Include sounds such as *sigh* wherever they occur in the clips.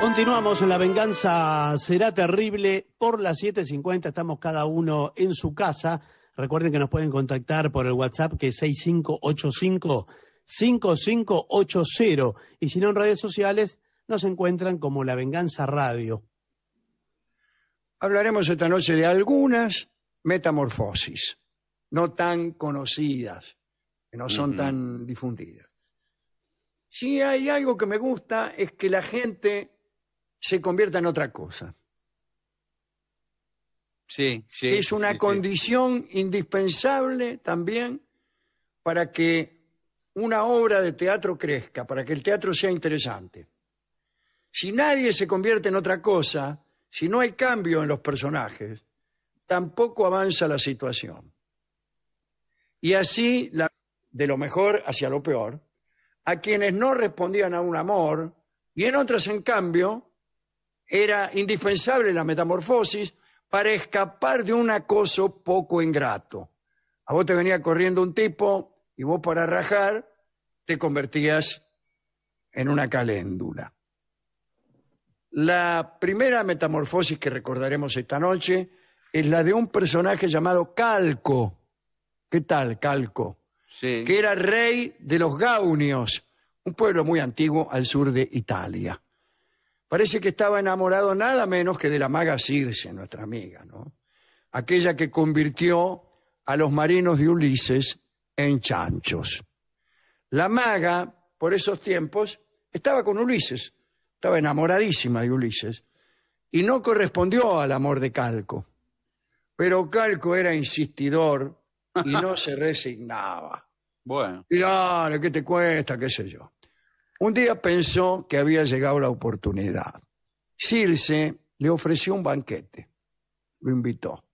Continuamos en La Venganza Será Terrible por las 7.50. Estamos cada uno en su casa. Recuerden que nos pueden contactar por el WhatsApp que es 6585-5580. Y si no en redes sociales, nos encuentran como La Venganza Radio. Hablaremos esta noche de algunas metamorfosis, no tan conocidas, que no son tan difundidas. Si hay algo que me gusta es que la gente se convierta en otra cosa. Sí, sí. Es una condición indispensable también para que una obra de teatro crezca, para que el teatro sea interesante. Si nadie se convierte en otra cosa, si no hay cambio en los personajes, tampoco avanza la situación. Y así, de lo mejor hacia lo peor, a quienes no respondían a un amor, y en otras, en cambio, era indispensable la metamorfosis para escapar de un acoso poco ingrato. A vos te venía corriendo un tipo y vos para rajar te convertías en una caléndula. La primera metamorfosis que recordaremos esta noche es la de un personaje llamado Calco. ¿Qué tal, Calco? Que era rey de los Gaunios, un pueblo muy antiguo al sur de Italia. Parece que estaba enamorado nada menos que de la maga Circe, nuestra amiga, ¿no? Aquella que convirtió a los marinos de Ulises en chanchos. La maga, por esos tiempos, estaba con Ulises, estaba enamoradísima de Ulises, y no correspondió al amor de Calco. Pero Calco era insistidor y no *laughs* se resignaba. Bueno. Y ¿qué te cuesta? ¿Qué sé yo? Un día pensó que había llegado la oportunidad. Circe le ofreció un banquete. Lo invitó.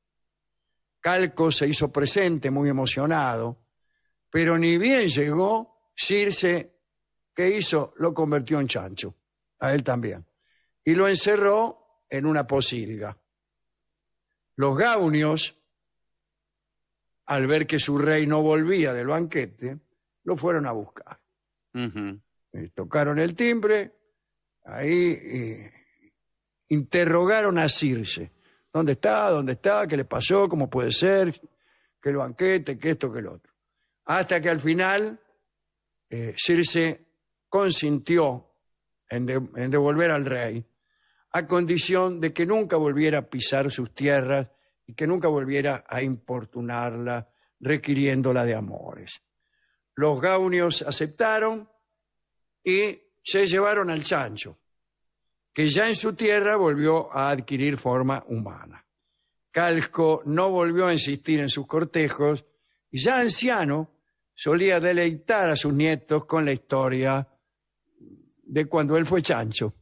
Calco se hizo presente, muy emocionado, pero ni bien llegó, Circe, ¿qué hizo? Lo convirtió en chancho, a él también, y lo encerró en una posilga. Los gaunios, al ver que su rey no volvía del banquete, lo fueron a buscar tocaron el timbre, ahí interrogaron a Circe. ¿Dónde está? ¿Dónde está? ¿Qué le pasó? ¿Cómo puede ser? Que el banquete, que esto, que el otro. Hasta que al final eh, Circe consintió en devolver al rey, a condición de que nunca volviera a pisar sus tierras y que nunca volviera a importunarla requiriéndola de amores. Los gaunios aceptaron y se llevaron al chancho, que ya en su tierra volvió a adquirir forma humana. Calco no volvió a insistir en sus cortejos y ya anciano solía deleitar a sus nietos con la historia de cuando él fue chancho.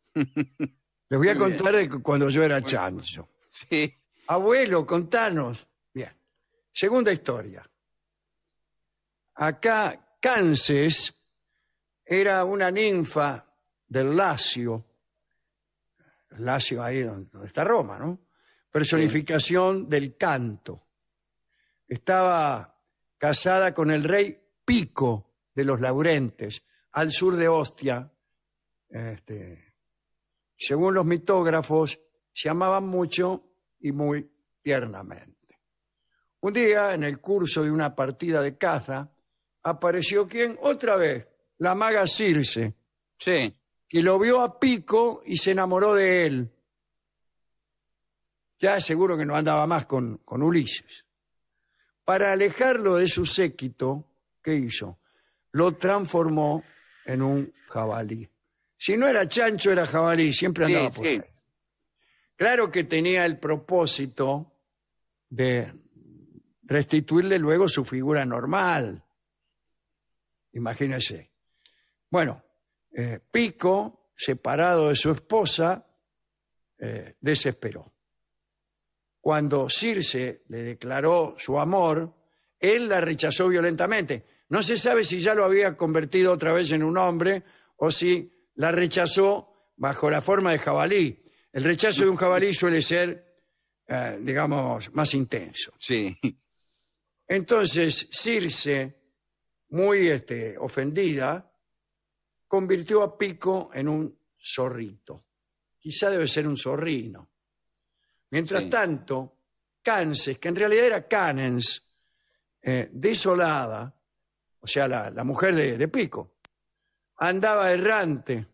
*laughs* Les voy a contar de cuando yo era chancho. Sí. Abuelo, contanos. Bien. Segunda historia. Acá, Canses era una ninfa del Lacio, Lacio ahí donde está Roma, ¿no? Personificación del canto. Estaba casada con el rey Pico de los Laurentes, al sur de Ostia. Este, según los mitógrafos, se amaban mucho y muy tiernamente. Un día, en el curso de una partida de caza, apareció quien otra vez la maga Circe, Sí. que lo vio a Pico y se enamoró de él. Ya seguro que no andaba más con, con Ulises. Para alejarlo de su séquito, ¿qué hizo? Lo transformó en un jabalí. Si no era chancho, era jabalí, siempre andaba por ahí. Claro que tenía el propósito de restituirle luego su figura normal. Imagínese. Bueno, eh, Pico, separado de su esposa, eh, desesperó. Cuando Circe le declaró su amor, él la rechazó violentamente. No se sabe si ya lo había convertido otra vez en un hombre o si la rechazó bajo la forma de jabalí. El rechazo de un jabalí suele ser, eh, digamos, más intenso. Sí. Entonces, Circe, muy este, ofendida, convirtió a Pico en un zorrito. Quizá debe ser un zorrino. Mientras tanto, Canses, que en realidad era Canens, eh, desolada, o sea, la, mujer de, Pico, andaba errante.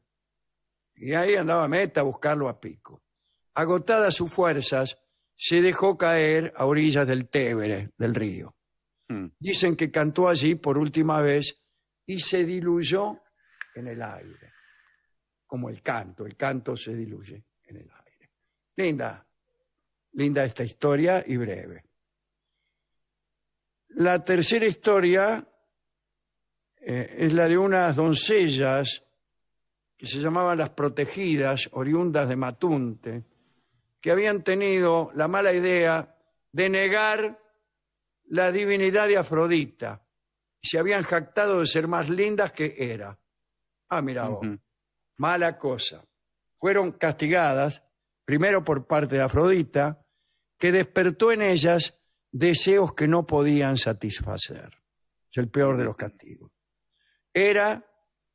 Y ahí andaba Meta a buscarlo a Pico. Agotadas sus fuerzas, se dejó caer a orillas del Tévere, del río. Hmm. Dicen que cantó allí por última vez y se diluyó en el aire, como el canto, el canto se diluye en el aire. Linda, linda esta historia y breve. La tercera historia eh, es la de unas doncellas que se llamaban las protegidas, oriundas de Matunte, que habían tenido la mala idea de negar la divinidad de Afrodita y se habían jactado de ser más lindas que era. Ah, mira vos. Mala cosa. Fueron castigadas, primero por parte de Afrodita, que despertó en ellas deseos que no podían satisfacer. Es el peor de los castigos. Era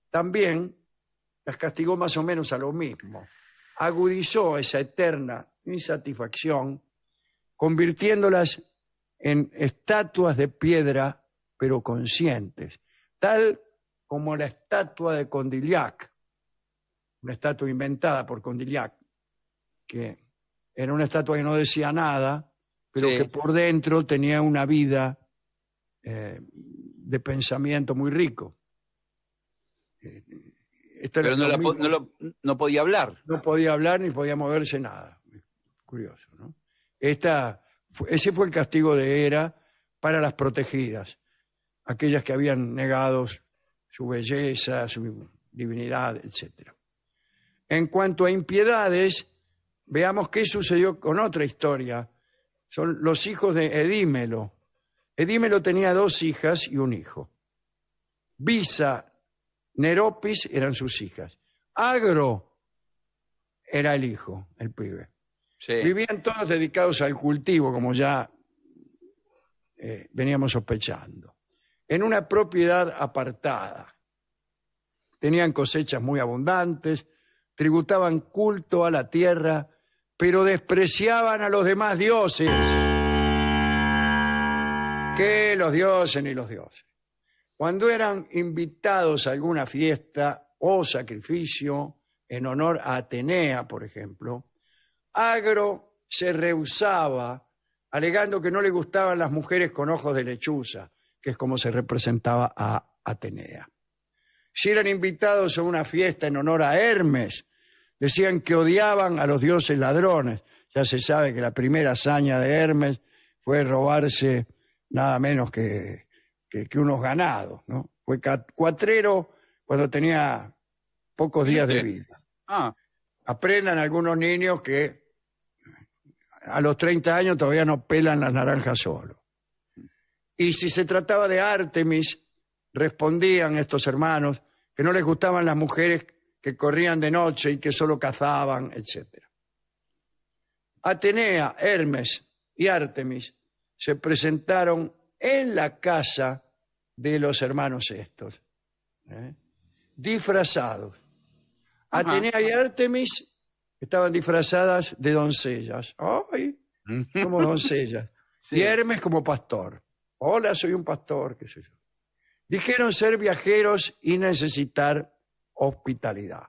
también, las castigó más o menos a lo mismo. Agudizó esa eterna insatisfacción, convirtiéndolas en estatuas de piedra, pero conscientes. Tal como la estatua de Condillac, una estatua inventada por Condillac, que era una estatua que no decía nada, pero que por dentro tenía una vida eh, de pensamiento muy rico. Eh, pero no, podía hablar. No podía hablar ni podía moverse nada. Curioso, ¿no? ese fue el castigo de Era para las protegidas, aquellas que habían negado su belleza, su divinidad, etc. En cuanto a impiedades, veamos qué sucedió con otra historia. Son los hijos de Edímelo. Edímelo tenía dos hijas y un hijo. Visa, Neropis eran sus hijas. Agro era el hijo, el pibe. Vivían todos dedicados al cultivo, como ya eh, veníamos sospechando en una propiedad apartada. Tenían cosechas muy abundantes, tributaban culto a la tierra, pero despreciaban a los demás dioses. Que los dioses ni los dioses. Cuando eran invitados a alguna fiesta o sacrificio en honor a Atenea, por ejemplo, Agro se rehusaba, alegando que no le gustaban las mujeres con ojos de lechuza que es como se representaba a Atenea. Si eran invitados a una fiesta en honor a Hermes, decían que odiaban a los dioses ladrones. Ya se sabe que la primera hazaña de Hermes fue robarse nada menos que, que, unos ganados, ¿no? Fue cuatrero cuando tenía pocos días de vida. Ah. Aprendan algunos niños que a los 30 años todavía no pelan las naranjas solo. Y si se trataba de Artemis, respondían estos hermanos, que no les gustaban las mujeres que corrían de noche y que solo cazaban, etc. Atenea, Hermes y Artemis se presentaron en la casa de los hermanos estos, ¿eh? disfrazados. Atenea y Artemis estaban disfrazadas de doncellas. ¡Ay! Mm. Como doncellas. *laughs* Y Hermes como pastor. Hola, soy un pastor, qué sé yo. Dijeron ser viajeros y necesitar hospitalidad.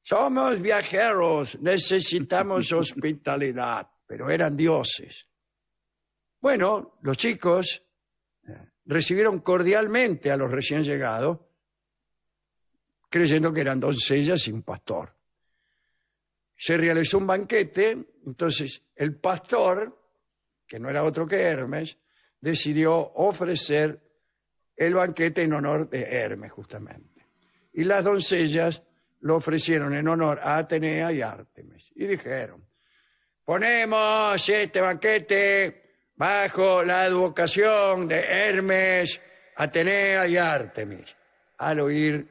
Somos viajeros, necesitamos *laughs* hospitalidad, pero eran dioses. Bueno, los chicos eh, recibieron cordialmente a los recién llegados, creyendo que eran doncellas y un pastor. Se realizó un banquete, entonces el pastor, que no era otro que Hermes, decidió ofrecer el banquete en honor de Hermes, justamente. Y las doncellas lo ofrecieron en honor a Atenea y Artemis. Y dijeron, ponemos este banquete bajo la advocación de Hermes, Atenea y Artemis. Al oír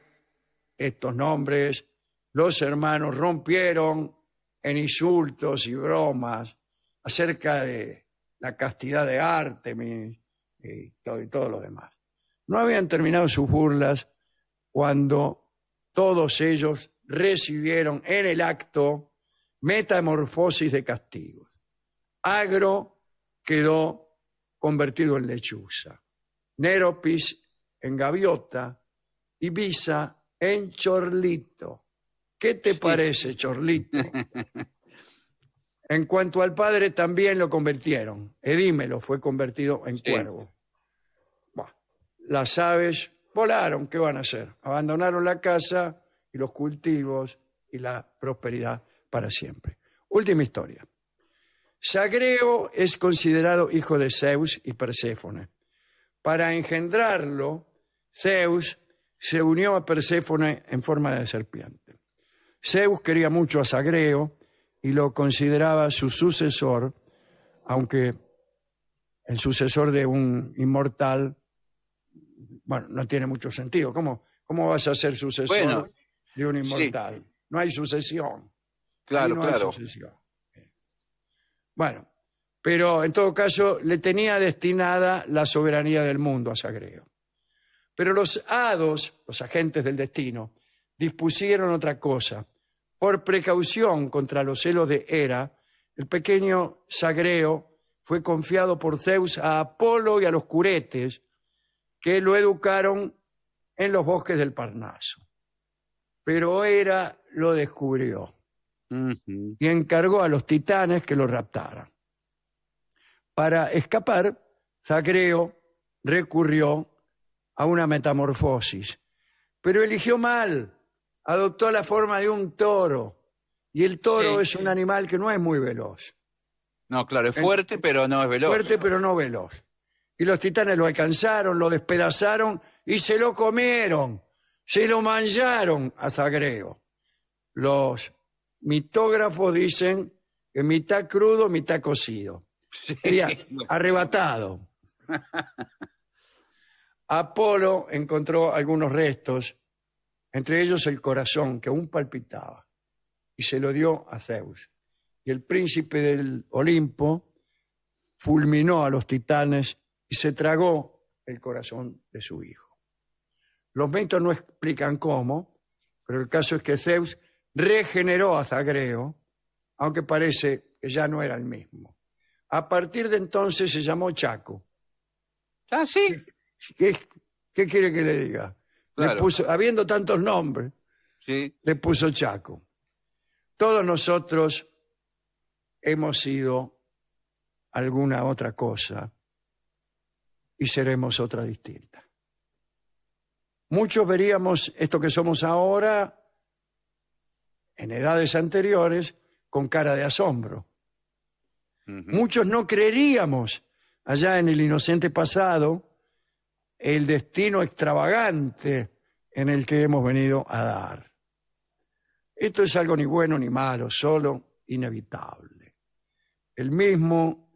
estos nombres, los hermanos rompieron en insultos y bromas acerca de la castidad de Artemis y todo, y lo demás. No habían terminado sus burlas cuando todos ellos recibieron en el acto metamorfosis de castigos. Agro quedó convertido en lechuza, Neropis en gaviota, y Visa en chorlito. ¿Qué te parece, chorlito? *laughs* En cuanto al padre, también lo convirtieron. Edímelo fue convertido en cuervo. las aves volaron, ¿qué van a hacer? Abandonaron la casa y los cultivos y la prosperidad para siempre. Última historia. Sagreo es considerado hijo de Zeus y Perséfone. Para engendrarlo, Zeus se unió a Perséfone en forma de serpiente. Zeus quería mucho a Sagreo y lo consideraba su sucesor, aunque el sucesor de un inmortal, bueno, no tiene mucho sentido. ¿Cómo, cómo vas a ser sucesor de un inmortal? No hay sucesión. Claro, no claro. Sucesión. Bueno, pero en todo caso le tenía destinada la soberanía del mundo a Sagreo. Pero los hados, los agentes del destino, dispusieron otra cosa. Por precaución contra los celos de Hera, el pequeño Zagreo fue confiado por Zeus a Apolo y a los curetes, que lo educaron en los bosques del Parnaso. Pero Hera lo descubrió y encargó a los titanes que lo raptaran. Para escapar, Zagreo recurrió a una metamorfosis, pero eligió mal adoptó la forma de un toro. Y el toro es un animal que no es muy veloz. No, claro, es fuerte, pero no es veloz. Fuerte, pero no veloz. Y los titanes lo alcanzaron, lo despedazaron y se lo comieron. Se lo mancharon a Zagreo. Los mitógrafos dicen que mitad crudo, mitad cocido. Sería *laughs* arrebatado. *laughs* Apolo encontró algunos restos entre ellos el corazón que aún palpitaba, y se lo dio a Zeus. Y el príncipe del Olimpo fulminó a los titanes y se tragó el corazón de su hijo. Los mitos no explican cómo, pero el caso es que Zeus regeneró a Zagreo, aunque parece que ya no era el mismo. A partir de entonces se llamó Chaco. ¿Ah, sí? qué quiere que le diga? habiendo tantos nombres, le puso Chaco. Todos nosotros hemos sido alguna otra cosa y seremos otra distinta. Muchos veríamos esto que somos ahora en edades anteriores con cara de asombro. Muchos no creeríamos allá en el inocente pasado el destino extravagante en el que hemos venido a dar. Esto es algo ni bueno ni malo, solo inevitable. El mismo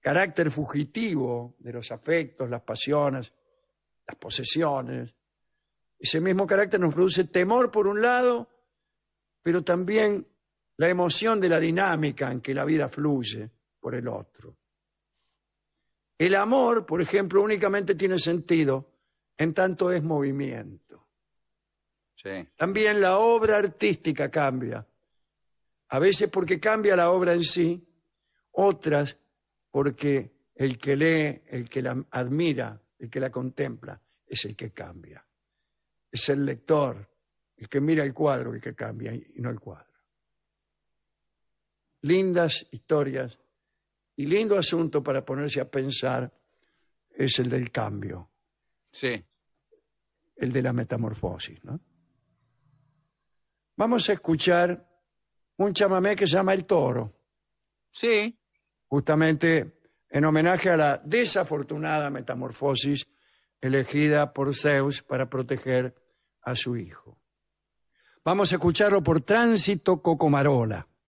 carácter fugitivo de los afectos, las pasiones, las posesiones, ese mismo carácter nos produce temor por un lado, pero también la emoción de la dinámica en que la vida fluye por el otro. El amor, por ejemplo, únicamente tiene sentido en tanto es movimiento. También la obra artística cambia, a veces porque cambia la obra en sí, otras porque el que lee, el que la admira, el que la contempla, es el que cambia. Es el lector, el que mira el cuadro, el que cambia y no el cuadro. Lindas historias y lindo asunto para ponerse a pensar es el del cambio, Sí. el de la metamorfosis. ¿no? Vamos a escuchar un chamamé que se llama El Toro, Sí. justamente en homenaje a la desafortunada metamorfosis elegida por Zeus para proteger a su hijo. Vamos a escucharlo por Tránsito Cocomarola.